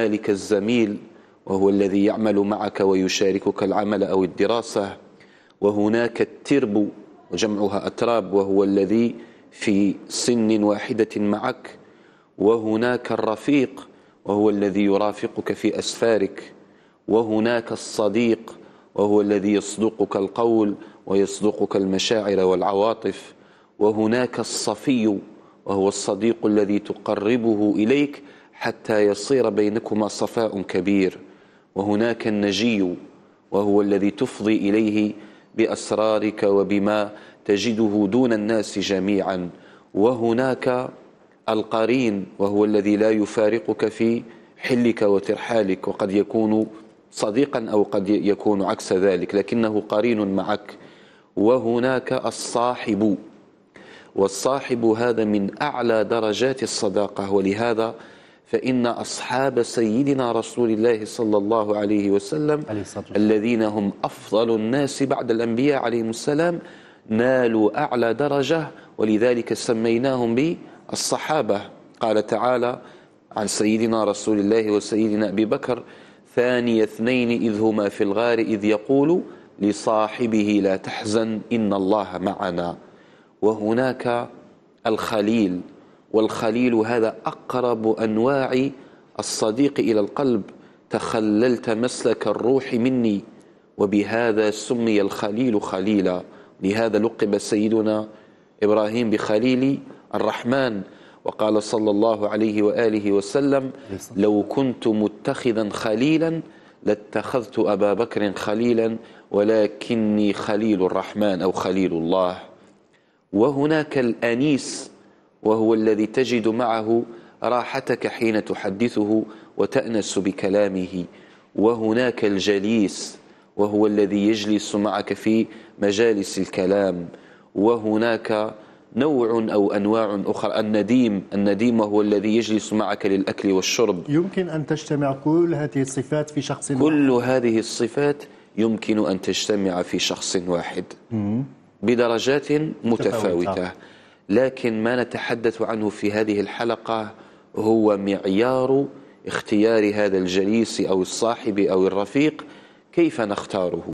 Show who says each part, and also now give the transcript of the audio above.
Speaker 1: ذلك الزميل وهو الذي يعمل معك ويشاركك العمل أو الدراسة وهناك الترب وجمعها أتراب وهو الذي في سن واحدة معك وهناك الرفيق وهو الذي يرافقك في أسفارك وهناك الصديق وهو الذي يصدقك القول ويصدقك المشاعر والعواطف وهناك الصفي وهو الصديق الذي تقربه إليك حتى يصير بينكما صفاء كبير وهناك النجي وهو الذي تفضي إليه بأسرارك وبما تجده دون الناس جميعا وهناك القرين وهو الذي لا يفارقك في حلك وترحالك وقد يكون صديقا أو قد يكون عكس ذلك لكنه قرين معك وهناك الصاحب والصاحب هذا من أعلى درجات الصداقة ولهذا فإن أصحاب سيدنا رسول الله صلى الله عليه وسلم عليه الذين هم أفضل الناس بعد الأنبياء عليهم السلام نالوا أعلى درجة ولذلك سميناهم بالصحابة قال تعالى عن سيدنا رسول الله وسيدنا أبي بكر ثاني اثنين إذ هما في الغار إذ يقول لصاحبه لا تحزن إن الله معنا وهناك الخليل والخليل هذا أقرب أنواع الصديق إلى القلب تخللت مسلك الروح مني وبهذا سمي الخليل خليلا لهذا لقب سيدنا إبراهيم بخليل الرحمن وقال صلى الله عليه وآله وسلم لو كنت متخذا خليلا لاتخذت أبا بكر خليلا ولكني خليل الرحمن أو خليل الله وهناك الأنيس وهو الذي تجد معه راحتك حين تحدثه وتأنس بكلامه وهناك الجليس وهو الذي يجلس معك في مجالس الكلام وهناك نوع أو أنواع أخرى النديم النديم هو الذي يجلس معك للأكل والشرب يمكن أن تجتمع كل هذه الصفات في شخص واحد كل هذه الصفات يمكن أن تجتمع في شخص واحد بدرجات متفاوتة لكن ما نتحدث عنه في هذه الحلقة هو معيار اختيار هذا الجليس أو الصاحب أو الرفيق كيف نختاره